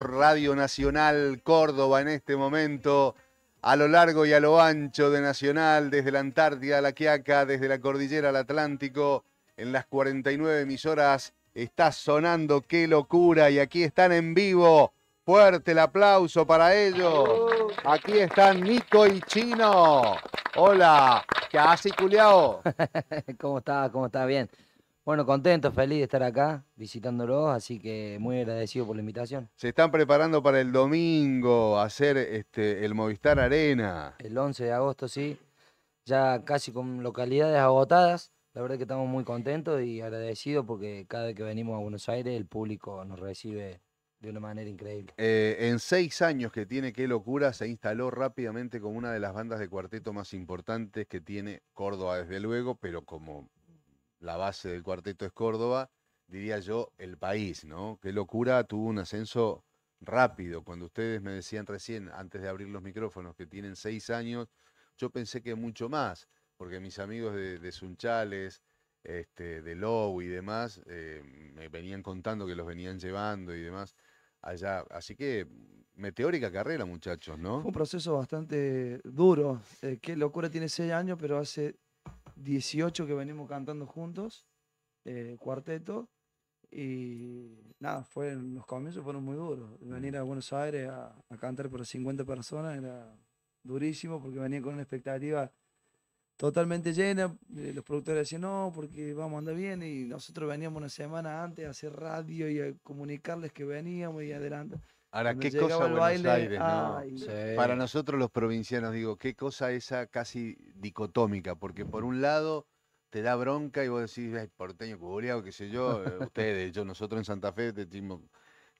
Radio Nacional Córdoba en este momento, a lo largo y a lo ancho de Nacional, desde la Antártida a la Quiaca, desde la Cordillera al Atlántico, en las 49 emisoras está sonando qué locura y aquí están en vivo. Fuerte el aplauso para ellos. Aquí están Nico y Chino. Hola, ¿qué haces, culiao. ¿Cómo está? ¿Cómo está? Bien. Bueno, contento, feliz de estar acá visitándolos, así que muy agradecido por la invitación. Se están preparando para el domingo hacer este, el Movistar Arena. El 11 de agosto, sí, ya casi con localidades agotadas. La verdad que estamos muy contentos y agradecidos porque cada vez que venimos a Buenos Aires el público nos recibe de una manera increíble. Eh, en seis años que tiene Qué Locura, se instaló rápidamente como una de las bandas de cuarteto más importantes que tiene Córdoba, desde luego, pero como la base del cuarteto es Córdoba, diría yo, el país, ¿no? Qué locura, tuvo un ascenso rápido. Cuando ustedes me decían recién, antes de abrir los micrófonos, que tienen seis años, yo pensé que mucho más, porque mis amigos de, Sunchales, este, de Low y demás, eh, me venían contando que los venían llevando y demás allá. Así que meteórica carrera, muchachos, ¿no? Fue un proceso bastante duro. Eh, qué locura, tiene seis años, pero hace 18 que venimos cantando juntos, eh, cuarteto, y nada, fue, los comienzos fueron muy duros. Venir a Buenos Aires a, cantar para 50 personas era durísimo porque venía con una expectativa totalmente llena. Eh, los productores decían, no, porque vamos a andar bien. Y nosotros veníamos una semana antes a hacer radio y a comunicarles que veníamos y adelante. Ahora, qué cosa Buenos Aires, Para nosotros los provincianos, digo, qué cosa esa casi dicotómica, porque por un lado te da bronca y vos decís, ay, porteño cubriado, qué sé yo, eh, ustedes, yo, nosotros en Santa Fe decimos,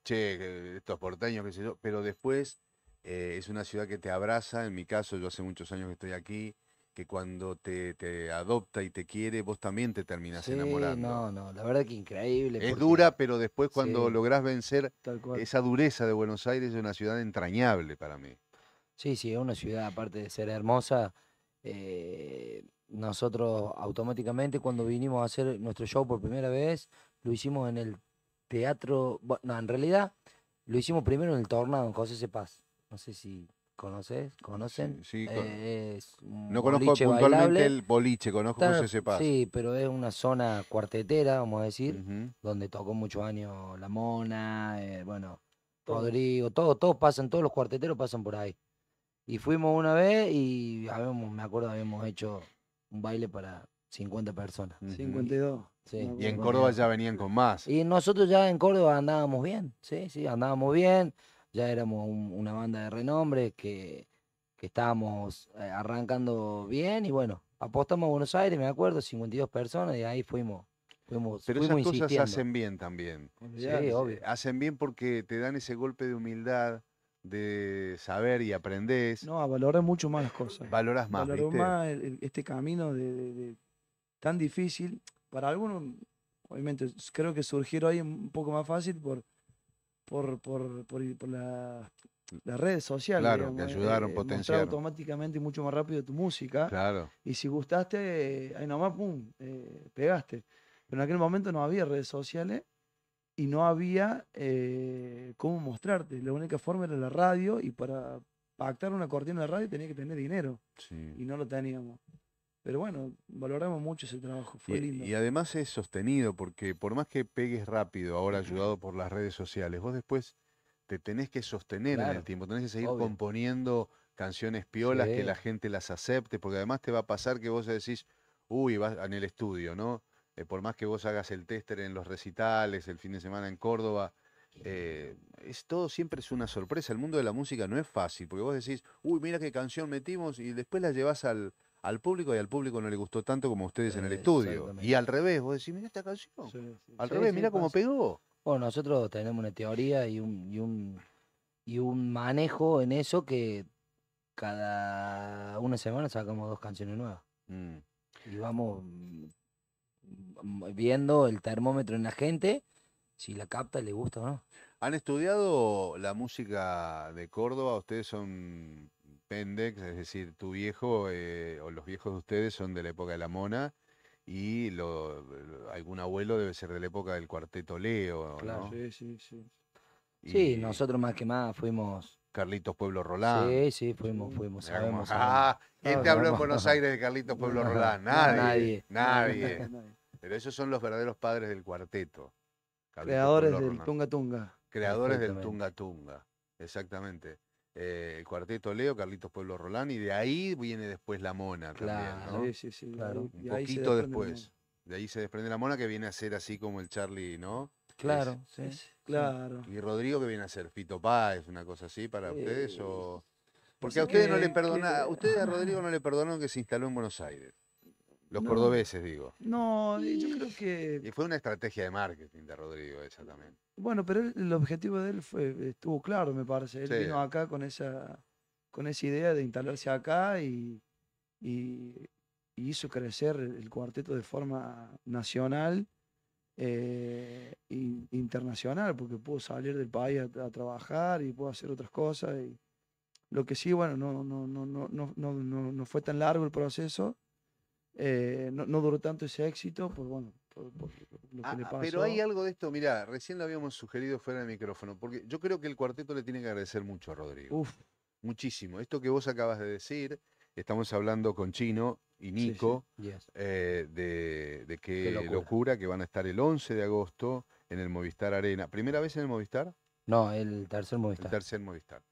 che, estos porteños, qué sé yo, pero después eh, es una ciudad que te abraza, en mi caso, yo hace muchos años que estoy aquí, que cuando te, adopta y te quiere, vos también te terminás sí, enamorando. No, no, la verdad que increíble. Es dura, pero después cuando lográs vencer esa dureza de Buenos Aires, es una ciudad entrañable para mí. Sí, sí, es una ciudad, aparte de ser hermosa, eh, nosotros automáticamente cuando vinimos a hacer nuestro show por primera vez, lo hicimos en el teatro, bueno, en realidad lo hicimos primero en el tornado en José Paz, No sé si ¿Conoces? ¿Conocen? Sí, eh, No conozco puntualmente el boliche, conozco Está- se Sí, pero es una zona cuartetera, vamos a decir, donde tocó muchos años La Mona, eh, bueno, Rodrigo, todos, todos pasan, todos los cuarteteros pasan por ahí. Y fuimos una vez y me acuerdo, habíamos hecho un baile para 50 personas. 52. Y en Córdoba ya venían con más. Y nosotros ya en Córdoba andábamos bien, sí, sí, andábamos bien ya éramos una banda de renombre que, estábamos eh, arrancando bien y bueno, apostamos a Buenos Aires, me acuerdo, 52 personas y ahí fuimos. Pero esas cosas hacen bien también. Sí, obvio. Hacen bien porque te dan ese golpe de humildad, de saber y aprendés. No, valorar mucho más las cosas. Valoras más. más este camino de, tan difícil. Para algunos, obviamente, creo que surgieron ahí un poco más fácil por por, por, por, las redes sociales. Claro, que eh, ayudaron, eh, te potenciaron. automáticamente y mucho más rápido tu música. Claro. Y si gustaste, ahí nomás, pum, eh, pegaste. Pero en aquel momento no había redes sociales y no había cómo mostrarte. La única forma era la radio y para pactar una cortina de radio tenía que tener dinero. Sí. Y no lo teníamos. Pero bueno, valoramos mucho ese trabajo, fue y, lindo. Y además es sostenido, porque por más que pegues rápido, ahora ayudado por las redes sociales, vos después te tenés que sostener en el tiempo, tenés que seguir componiendo canciones piolas, que la gente las acepte, porque además te va a pasar que vos decís, uy, vas en el estudio, ¿no? Eh, por más que vos hagas el tester en los recitales, el fin de semana en Córdoba, eh, es todo siempre es una sorpresa. El mundo de la música no es fácil, porque vos decís, uy, mira qué canción metimos, y después la llevas al, al público y al público no le gustó tanto como a ustedes en el eh, estudio. Y al revés, vos decís, mira esta canción. al revés, mira cómo pegó. Bueno, nosotros tenemos una teoría y un, y un, y un manejo en eso que cada una semana sacamos dos canciones nuevas. Mm. Y vamos mm, viendo el termómetro en la gente, si la capta, y le gusta o no. ¿Han estudiado la música de Córdoba? ¿Ustedes son Pendex, es decir, tu viejo eh, o los viejos de ustedes son de la época de la mona y lo, algún abuelo debe ser de la época del cuarteto Leo. Claro, sí, sí, sí. sí, nosotros más que más fuimos. Carlitos Pueblo Rolán. Sí, sí, fuimos, fuimos. Sabemos, ah, ¿quién te habló en Buenos Aires de Carlitos Pueblo Rolán? Nadie. Nadie. Pero esos son los verdaderos padres del cuarteto. Creadores del Tunga Tunga. Creadores del Tunga Tunga, exactamente eh, Cuarteto Leo, Carlitos Pueblo Rolán, y de ahí viene después La Mona también, Un poquito después. De ahí se desprende La Mona, que viene a ser así como el Charlie, ¿no? Claro, ¿eh? sí, claro. ¿Y Rodrigo que viene a ser? ¿Fito es una cosa así para ustedes? o Porque a ustedes no le eh, ustedes a Rodrigo no le perdonaron que se instaló en Buenos Aires. Los cordobeses, digo. No, yo creo que... Y fue una estrategia de marketing de Rodrigo esa también. Bueno, pero el objetivo de él fue, estuvo claro, me parece. Él vino acá con esa, con esa idea de instalarse acá y, y, hizo crecer el cuarteto de forma nacional e internacional, porque pudo salir del país a, trabajar y pudo hacer otras cosas. Y lo que sí, bueno, no, no, no, no, no, no, no fue tan largo el proceso eh, no, duró tanto ese éxito, pues bueno, ah, ah, Pero hay algo de esto, mirá, recién lo habíamos sugerido fuera del micrófono, porque yo creo que el cuarteto le tiene que agradecer mucho a Rodrigo. Muchísimo. Esto que vos acabas de decir, estamos hablando con Chino y Nico eh, de, qué, locura. que van a estar el 11 de agosto en el Movistar Arena. ¿Primera vez en el Movistar? No, el tercer Movistar. El tercer Movistar.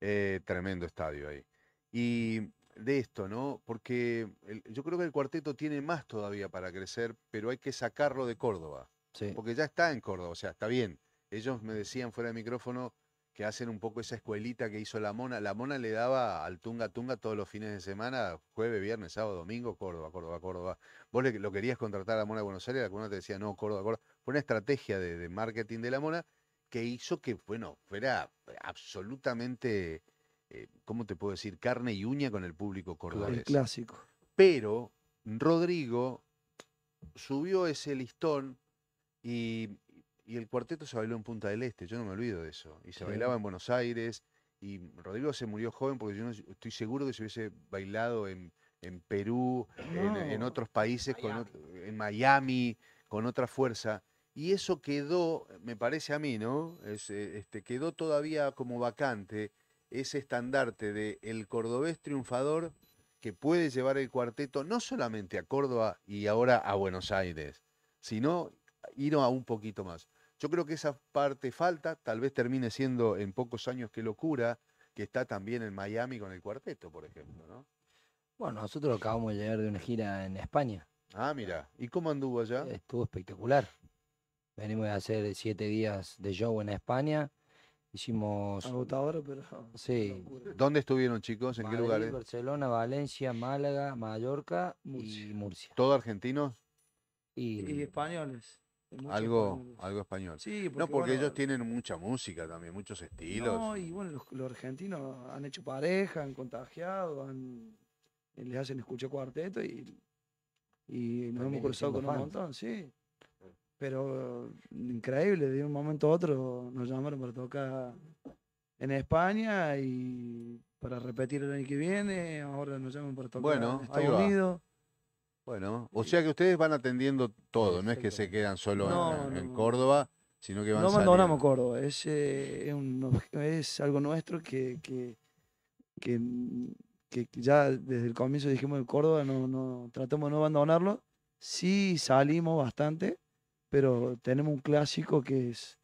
Eh, tremendo estadio ahí. Y de esto, ¿no? Porque yo creo que el cuarteto tiene más todavía para crecer, pero hay que sacarlo de Córdoba. Porque ya está en Córdoba, o sea, está bien. Ellos me decían fuera de micrófono que hacen un poco esa escuelita que hizo la Mona. La Mona le daba al Tunga Tunga todos los fines de semana, jueves, viernes, sábado, domingo, Córdoba, Córdoba, Córdoba. Vos le, lo querías contratar a la Mona Buenos Aires, la Mona te decía, no, Córdoba, Córdoba. Fue una estrategia de, de marketing de la Mona que hizo que, bueno, fuera absolutamente eh, ¿cómo te puedo decir? Carne y uña con el público cordobés. clásico. Pero Rodrigo subió ese listón y, el cuarteto se bailó en Punta del Este, yo no me olvido de eso. Y se bailaba en Buenos Aires y Rodrigo se murió joven porque yo no, estoy seguro que se hubiese bailado en, Perú, en, otros países, en Miami, con otra fuerza. Y eso quedó, me parece a mí, ¿no? Eh, este, quedó todavía como vacante ese estandarte de el cordobés triunfador que puede llevar el cuarteto no solamente a Córdoba y ahora a Buenos Aires, sino ir a un poquito más. Yo creo que esa parte falta, tal vez termine siendo en pocos años que locura, que está también en Miami con el cuarteto, por ejemplo, ¿no? Bueno, nosotros acabamos de llegar de una gira en España. Ah, mira, ¿y cómo anduvo allá? Estuvo espectacular. Venimos a hacer siete días de show en España Hicimos. Agotador, pero. Sí. ¿Dónde estuvieron, chicos? ¿En qué lugares? Barcelona, Valencia, Málaga, Mallorca y Murcia. ¿Todo argentinos? Y, españoles. Algo, algo español. Sí, no, porque ellos tienen mucha música también, muchos estilos. No, y bueno, los, argentinos han hecho pareja, han contagiado, han, les hacen escuchar cuarteto y, y nos hemos cruzado con un montón, sí pero increíble, de un momento a otro nos llamaron para tocar en España y para repetir el año que viene, ahora nos llaman para tocar bueno, en Estados Unidos. Bueno, o sea que ustedes van atendiendo todo, no es que se quedan solo en, Córdoba, sino que van No abandonamos Córdoba, es, eh, es, algo nuestro que, que, que, ya desde el comienzo dijimos en Córdoba, no, no, tratamos de no abandonarlo, sí salimos bastante, pero tenemos un clásico que es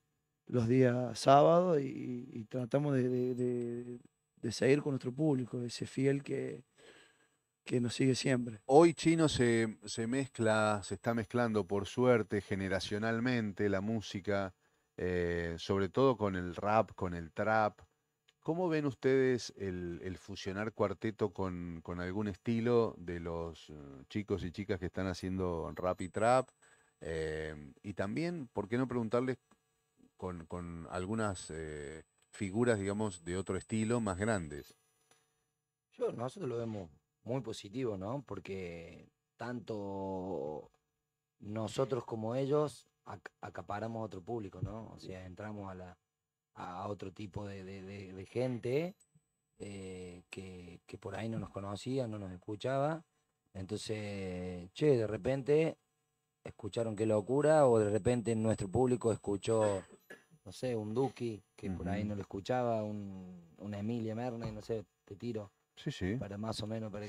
los días sábados y, tratamos de, seguir con nuestro público, ese fiel que, que nos sigue siempre. Hoy chino se, mezcla, se está mezclando por suerte generacionalmente la música, eh, sobre todo con el rap, con el trap. ¿Cómo ven ustedes el, fusionar cuarteto con, algún estilo de los eh, chicos y chicas que están haciendo rap y trap? Em, y también, ¿por qué no preguntarles con, algunas eh, figuras, digamos, de otro estilo más grandes? Yo, nosotros lo vemos muy positivo, ¿no? Porque tanto nosotros como ellos acaparamos a otro público, ¿no? O sea, entramos a, la, a otro tipo de, gente eh, que, que por ahí no nos conocía, no nos escuchaba. Entonces, che, de repente escucharon qué locura o de repente nuestro público escuchó, no sé, un Duki, que por ahí no lo escuchaba, un, una Emilia Merne, no sé, te tiro. Sí, sí. Para más o menos, para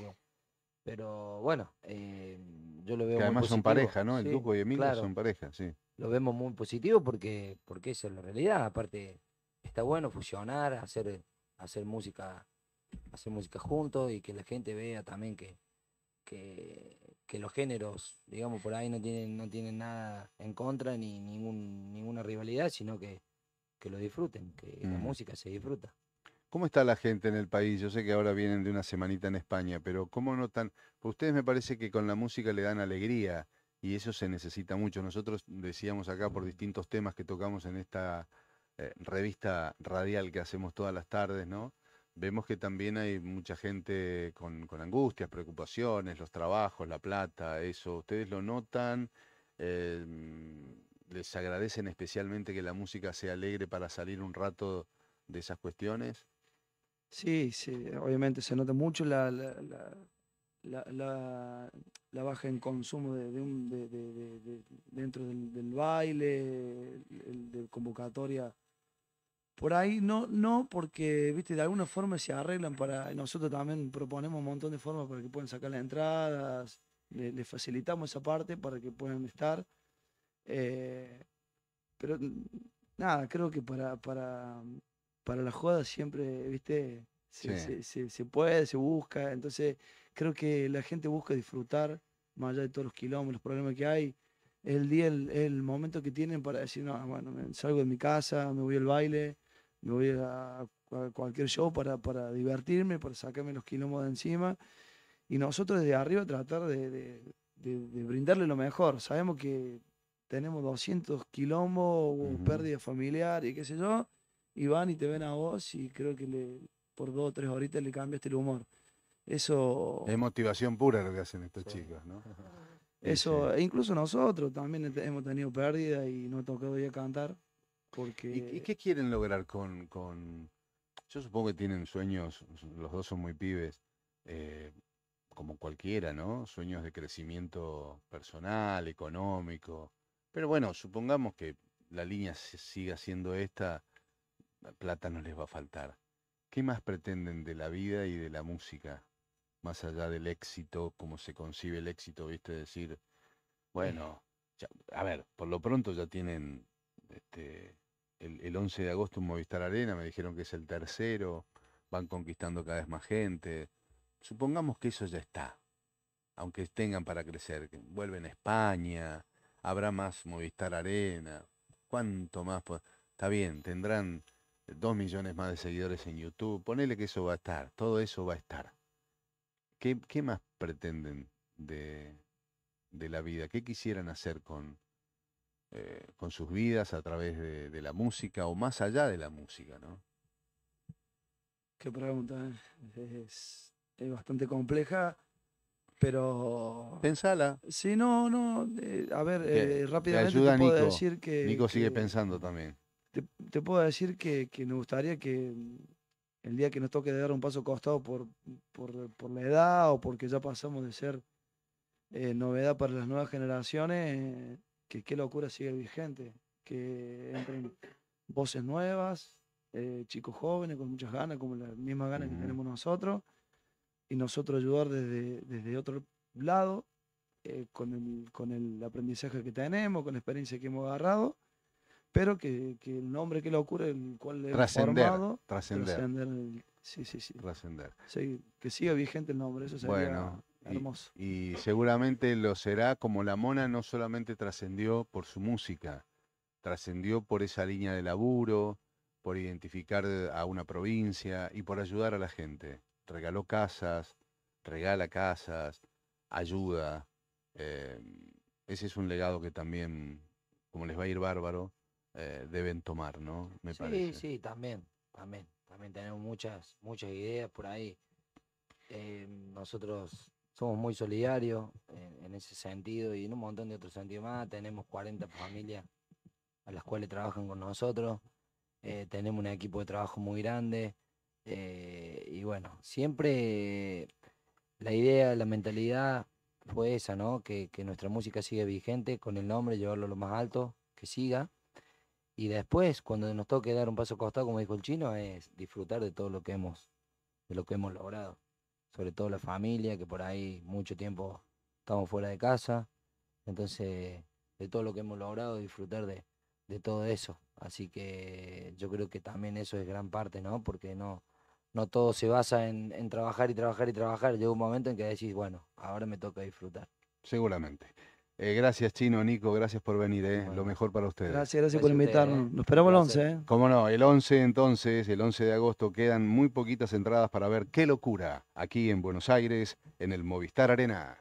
Pero bueno, eh, yo lo veo... Que además son pareja, ¿no? El Duco y Emilia son pareja, sí. Lo vemos muy positivo porque, porque esa es la realidad. Aparte, está bueno fusionar, hacer, hacer música hacer música juntos y que la gente vea también que, que que los géneros, digamos, por ahí no tienen, no tienen nada en contra ni ningún, ninguna rivalidad, sino que, lo disfruten, que la mm. música se disfruta. ¿Cómo está la gente en el país? Yo sé que ahora vienen de una semanita en España, pero ¿cómo notan? Pues ustedes me parece que con la música le dan alegría y eso se necesita mucho. Nosotros decíamos acá por distintos temas que tocamos en esta eh, revista radial que hacemos todas las tardes, ¿no? vemos que también hay mucha gente con, angustias, preocupaciones, los trabajos, la plata, eso. ¿Ustedes lo notan? Eh, ¿Les agradecen especialmente que la música sea alegre para salir un rato de esas cuestiones? Sí, sí, obviamente se nota mucho la, la, baja en consumo dentro del, baile, de convocatoria por ahí no, no, porque viste, de alguna forma se arreglan para. Nosotros también proponemos un montón de formas para que puedan sacar las entradas, les le facilitamos esa parte para que puedan estar. Eh, pero nada, creo que para, para, para la joda siempre, viste, se, puede, se busca. Entonces, creo que la gente busca disfrutar, más allá de todos los kilómetros, los problemas que hay. El día, el, el momento que tienen para decir, no, bueno, salgo de mi casa, me voy al baile, me voy a, cualquier show para, para, divertirme, para sacarme los quilombos de encima. Y nosotros desde arriba tratar de, brindarle lo mejor. Sabemos que tenemos 200 quilombos, o pérdida familiar y qué sé yo, y van y te ven a vos y creo que le, por dos o tres horitas le cambiaste el humor. Eso... Es motivación pura lo que hacen estos chicos, ¿no? Eso, e incluso nosotros también hemos tenido pérdida y no he tocado a cantar. ¿Y, qué quieren lograr con, Yo supongo que tienen sueños, los dos son muy pibes, eh, como cualquiera, ¿no? Sueños de crecimiento personal, económico. Pero bueno, supongamos que la línea siga siendo esta, plata no les va a faltar. ¿Qué más pretenden de la vida y de la música? Más allá del éxito, cómo se concibe el éxito, ¿viste? Decir, mm. bueno, a ver, por lo pronto ya tienen este, el, 11 de agosto en Movistar Arena, me dijeron que es el tercero, van conquistando cada vez más gente. Supongamos que eso ya está, aunque tengan para crecer, vuelven a España, habrá más Movistar Arena, cuánto más, está bien, tendrán dos millones más de seguidores en YouTube, ponele que eso va a estar, todo eso va a estar. ¿Qué, más pretenden de, de la vida? ¿Qué quisieran hacer con, eh, con sus vidas a través de, la música o más allá de la música, ¿no? Qué pregunta, ¿eh? es, bastante compleja, pero... Pensala. Sí, no, no, eh, a ver, rápidamente te, puedo decir que... Nico sigue pensando también. Te, puedo decir que, me gustaría que el día que nos toque dar un paso costado por, por, por la edad o porque ya pasamos de ser novedad para las nuevas generaciones que qué locura sigue vigente, que entren voces nuevas, eh, chicos jóvenes con muchas ganas, como las mismas ganas que tenemos nosotros, y nosotros ayudar desde, desde otro lado, eh, con, el, con el aprendizaje que tenemos, con la experiencia que hemos agarrado, pero que, el nombre que locura, el cual es formado, trascender. Sí, sí, sí. Trascender. que siga vigente el nombre, eso sería y, seguramente lo será como la mona no solamente trascendió por su música, trascendió por esa línea de laburo, por identificar eh, a una provincia y por ayudar a la gente. Regaló casas, regala casas, ayuda. Eh, ese es un legado que también, como les va a ir bárbaro, eh, deben tomar, ¿no? Me sí, parece. sí, también, también. También tenemos muchas, muchas ideas por ahí. Em, nosotros somos muy solidarios en, ese sentido y en un montón de otros sentidos más. Tenemos 40 familias a las cuales trabajan con nosotros. Eh, tenemos un equipo de trabajo muy grande. Eh, y bueno, siempre la idea, la mentalidad fue esa, ¿no? Que, nuestra música sigue vigente con el nombre, llevarlo a lo más alto, que siga. Y después, cuando nos toque dar un paso costado, como dijo el chino, es disfrutar de todo lo que hemos, de lo que hemos logrado sobre todo la familia, que por ahí mucho tiempo estamos fuera de casa. Entonces, de todo lo que hemos logrado, disfrutar de, todo eso. Así que yo creo que también eso es gran parte, ¿no? Porque no, no todo se basa en, en trabajar y trabajar y trabajar. Llega un momento en que decís, bueno, ahora me toca disfrutar. Seguramente. Eh, gracias, Chino, Nico, gracias por venir, eh. lo mejor para ustedes. Gracias, gracias, por invitarnos. Eh. nos esperamos el 11. Cómo no, el 11 entonces, el 11 de agosto, quedan muy poquitas entradas para ver qué locura aquí en Buenos Aires, en el Movistar Arena.